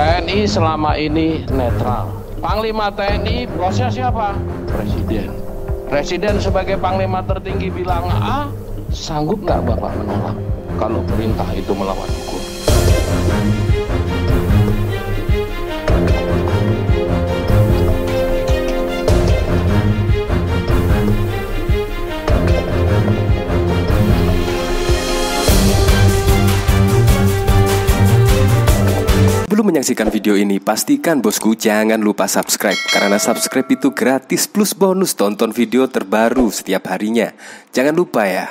TNI selama ini netral. Panglima TNI bosnya siapa? Presiden. Presiden sebagai panglima tertinggi bilang A, ah, sanggup nggak Bapak menolak kalau perintah itu melawan hukum? menyaksikan video ini, pastikan bosku jangan lupa subscribe Karena subscribe itu gratis plus bonus tonton video terbaru setiap harinya Jangan lupa ya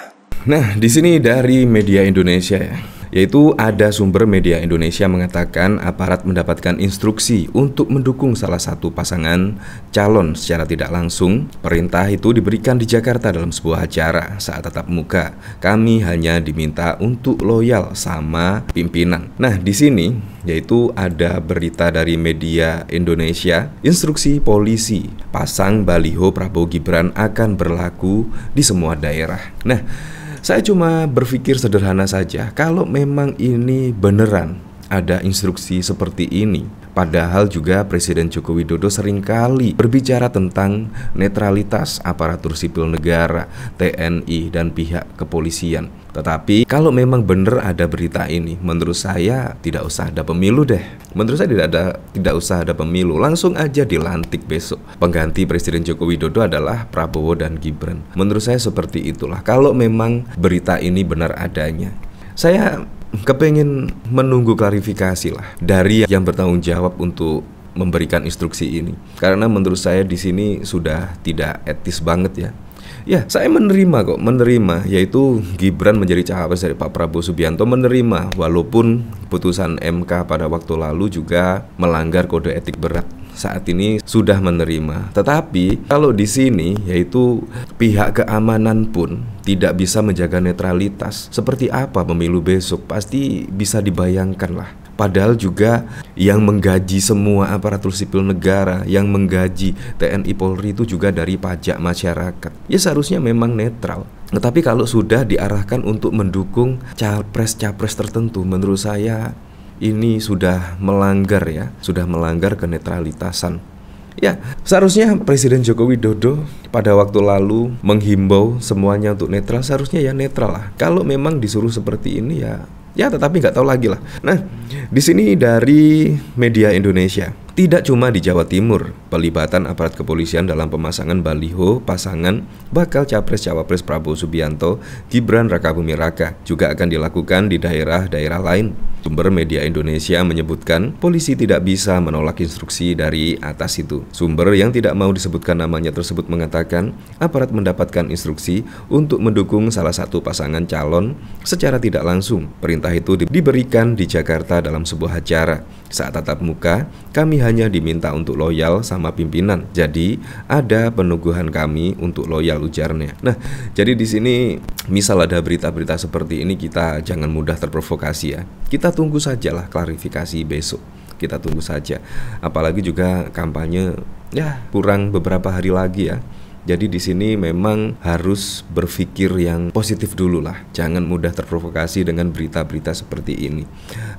Nah, di sini dari media Indonesia ya yaitu ada sumber media Indonesia mengatakan aparat mendapatkan instruksi untuk mendukung salah satu pasangan calon secara tidak langsung. Perintah itu diberikan di Jakarta dalam sebuah acara saat tetap muka. Kami hanya diminta untuk loyal sama pimpinan. Nah, di sini yaitu ada berita dari media Indonesia, instruksi polisi pasang baliho Prabowo Gibran akan berlaku di semua daerah. Nah, saya cuma berpikir sederhana saja, kalau memang ini beneran ada instruksi seperti ini, Padahal juga Presiden Joko Widodo seringkali berbicara tentang netralitas aparatur sipil negara, TNI, dan pihak kepolisian. Tetapi kalau memang benar ada berita ini, menurut saya tidak usah ada pemilu deh. Menurut saya tidak ada tidak usah ada pemilu, langsung aja dilantik besok. Pengganti Presiden Joko Widodo adalah Prabowo dan Gibran. Menurut saya seperti itulah. Kalau memang berita ini benar adanya, saya kepengen menunggu klarifikasi lah dari yang bertanggung jawab untuk memberikan instruksi ini karena menurut saya di sini sudah tidak etis banget ya Ya, saya menerima kok, menerima yaitu Gibran menjadi cawapres dari Pak Prabowo Subianto menerima walaupun putusan MK pada waktu lalu juga melanggar kode etik berat saat ini sudah menerima. Tetapi kalau di sini yaitu pihak keamanan pun tidak bisa menjaga netralitas. Seperti apa pemilu besok pasti bisa dibayangkan lah. Padahal juga yang menggaji semua aparatur sipil negara, yang menggaji TNI Polri itu juga dari pajak masyarakat. Ya seharusnya memang netral. Tetapi kalau sudah diarahkan untuk mendukung capres-capres tertentu, menurut saya ini sudah melanggar ya, sudah melanggar kenetralitasan. Ya, seharusnya Presiden Joko Widodo pada waktu lalu menghimbau semuanya untuk netral, seharusnya ya netral lah. Kalau memang disuruh seperti ini ya ya tetapi nggak tahu lagi lah. Nah, di sini dari media Indonesia, tidak cuma di Jawa Timur, pelibatan aparat kepolisian dalam pemasangan baliho pasangan bakal capres-cawapres Prabowo Subianto Gibran Rakabumi Raka juga akan dilakukan di daerah-daerah lain. Sumber media Indonesia menyebutkan polisi tidak bisa menolak instruksi dari atas itu. Sumber yang tidak mau disebutkan namanya tersebut mengatakan aparat mendapatkan instruksi untuk mendukung salah satu pasangan calon secara tidak langsung. Perintah itu diberikan di Jakarta dalam sebuah acara. Saat tatap muka, kami hanya diminta untuk loyal sama sama pimpinan. Jadi ada peneguhan kami untuk loyal ujarnya. Nah, jadi di sini misal ada berita-berita seperti ini kita jangan mudah terprovokasi ya. Kita tunggu sajalah klarifikasi besok. Kita tunggu saja. Apalagi juga kampanye ya kurang beberapa hari lagi ya. Jadi di sini memang harus berpikir yang positif dulu lah. Jangan mudah terprovokasi dengan berita-berita seperti ini.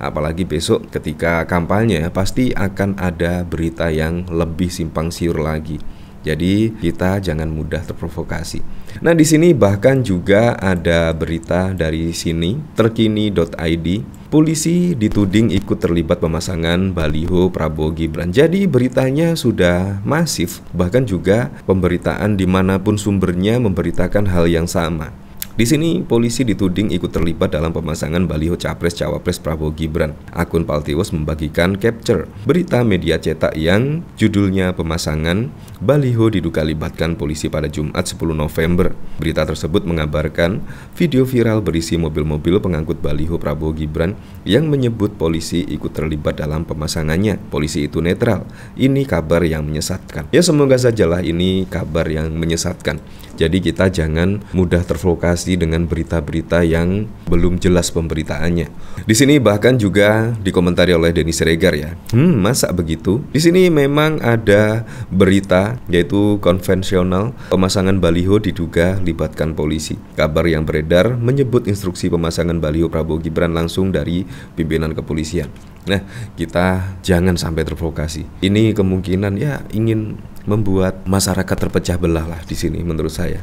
Apalagi besok ketika kampanye pasti akan ada berita yang lebih simpang siur lagi. Jadi kita jangan mudah terprovokasi. Nah, di sini bahkan juga ada berita dari sini terkini.id Polisi dituding ikut terlibat pemasangan baliho Prabowo Gibran. Jadi beritanya sudah masif, bahkan juga pemberitaan dimanapun sumbernya memberitakan hal yang sama. Di sini polisi dituding ikut terlibat dalam pemasangan baliho capres cawapres Prabowo Gibran. Akun Paltiwos membagikan capture berita media cetak yang judulnya pemasangan baliho diduga libatkan polisi pada Jumat 10 November. Berita tersebut mengabarkan video viral berisi mobil-mobil pengangkut baliho Prabowo Gibran yang menyebut polisi ikut terlibat dalam pemasangannya. Polisi itu netral. Ini kabar yang menyesatkan. Ya semoga sajalah ini kabar yang menyesatkan. Jadi kita jangan mudah terprovokasi diisi dengan berita-berita yang belum jelas pemberitaannya. Di sini bahkan juga dikomentari oleh Denis Seregar ya. Hmm, masa begitu? Di sini memang ada berita yaitu konvensional pemasangan baliho diduga libatkan polisi. Kabar yang beredar menyebut instruksi pemasangan baliho Prabowo Gibran langsung dari pimpinan kepolisian. Nah, kita jangan sampai terprovokasi. Ini kemungkinan ya ingin membuat masyarakat terpecah belah lah di sini menurut saya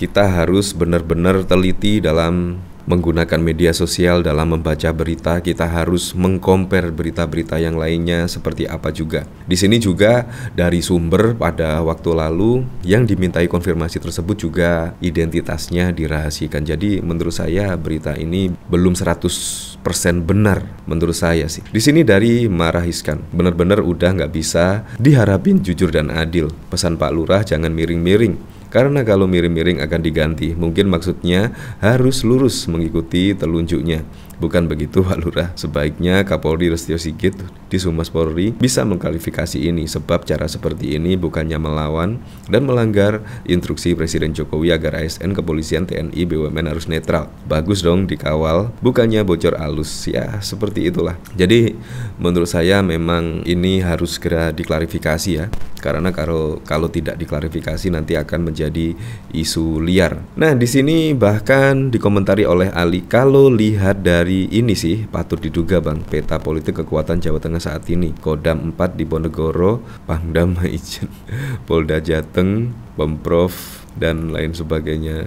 kita harus benar-benar teliti dalam menggunakan media sosial dalam membaca berita, kita harus mengkompar berita-berita yang lainnya seperti apa juga. Di sini juga dari sumber pada waktu lalu yang dimintai konfirmasi tersebut juga identitasnya dirahasiakan. Jadi menurut saya berita ini belum 100% benar menurut saya sih. Di sini dari Marahiskan, benar-benar udah nggak bisa diharapin jujur dan adil. Pesan Pak Lurah jangan miring-miring karena kalau miring-miring akan diganti. Mungkin maksudnya harus lurus mengikuti telunjuknya. Bukan begitu Pak Lurah, sebaiknya Kapolri Restio Sigit di Sumas Polri bisa mengklarifikasi ini sebab cara seperti ini bukannya melawan dan melanggar instruksi Presiden Jokowi agar ASN kepolisian TNI BUMN harus netral. Bagus dong dikawal, bukannya bocor alus. Ya, seperti itulah. Jadi menurut saya memang ini harus segera diklarifikasi ya. Karena kalau kalau tidak diklarifikasi nanti akan menjadi isu liar. Nah, di sini bahkan dikomentari oleh Ali kalau lihat dari dari ini sih patut diduga Bang peta politik kekuatan Jawa Tengah saat ini. Kodam 4 di bonegoro Pangdam Maijen, Polda Jateng, Pemprov dan lain sebagainya.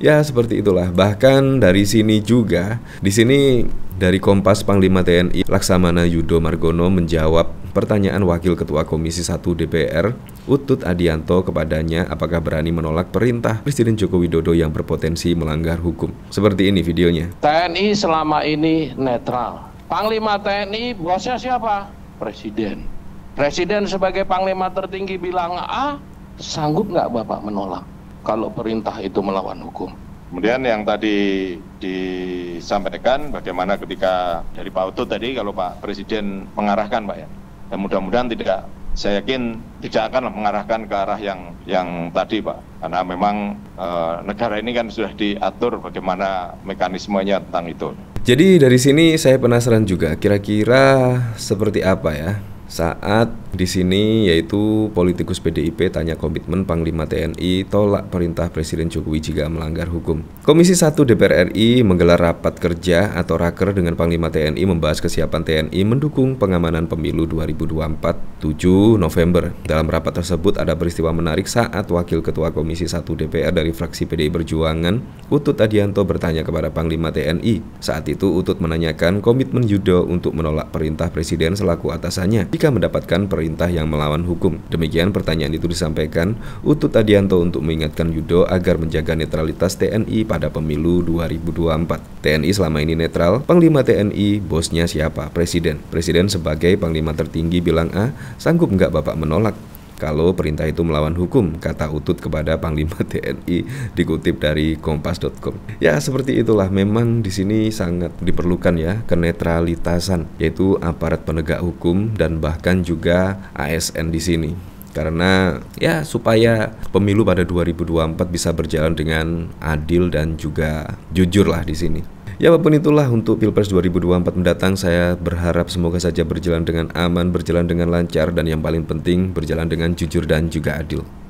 Ya seperti itulah. Bahkan dari sini juga, di sini dari Kompas, Panglima TNI Laksamana Yudo Margono menjawab pertanyaan Wakil Ketua Komisi 1 DPR, Utut Adianto kepadanya apakah berani menolak perintah Presiden Joko Widodo yang berpotensi melanggar hukum. Seperti ini videonya. TNI selama ini netral. Panglima TNI bosnya siapa? Presiden. Presiden sebagai panglima tertinggi bilang A, ah, sanggup nggak Bapak menolak kalau perintah itu melawan hukum? kemudian yang tadi disampaikan bagaimana ketika dari pak utut tadi kalau pak presiden mengarahkan pak ya dan mudah-mudahan tidak saya yakin tidak akan mengarahkan ke arah yang yang tadi pak karena memang e, negara ini kan sudah diatur bagaimana mekanismenya tentang itu jadi dari sini saya penasaran juga kira-kira seperti apa ya saat di sini yaitu politikus PDIP tanya komitmen Panglima TNI tolak perintah Presiden Jokowi jika melanggar hukum. Komisi 1 DPR RI menggelar rapat kerja atau raker dengan Panglima TNI membahas kesiapan TNI mendukung pengamanan pemilu 2024 7 November. Dalam rapat tersebut ada peristiwa menarik saat Wakil Ketua Komisi 1 DPR dari fraksi PDI Perjuangan Utut Adianto bertanya kepada Panglima TNI. Saat itu Utut menanyakan komitmen Yudo untuk menolak perintah Presiden selaku atasannya jika mendapatkan perintah yang melawan hukum. Demikian pertanyaan itu disampaikan Utut Adianto untuk mengingatkan Yudo agar menjaga netralitas TNI pada pemilu 2024. TNI selama ini netral, Panglima TNI bosnya siapa? Presiden. Presiden sebagai Panglima tertinggi bilang A, sanggup nggak Bapak menolak? kalau perintah itu melawan hukum, kata Utut kepada Panglima TNI dikutip dari kompas.com. Ya, seperti itulah memang di sini sangat diperlukan ya kenetralitasan yaitu aparat penegak hukum dan bahkan juga ASN di sini karena ya supaya pemilu pada 2024 bisa berjalan dengan adil dan juga jujur lah di sini. Ya apapun itulah untuk Pilpres 2024 mendatang saya berharap semoga saja berjalan dengan aman, berjalan dengan lancar dan yang paling penting berjalan dengan jujur dan juga adil.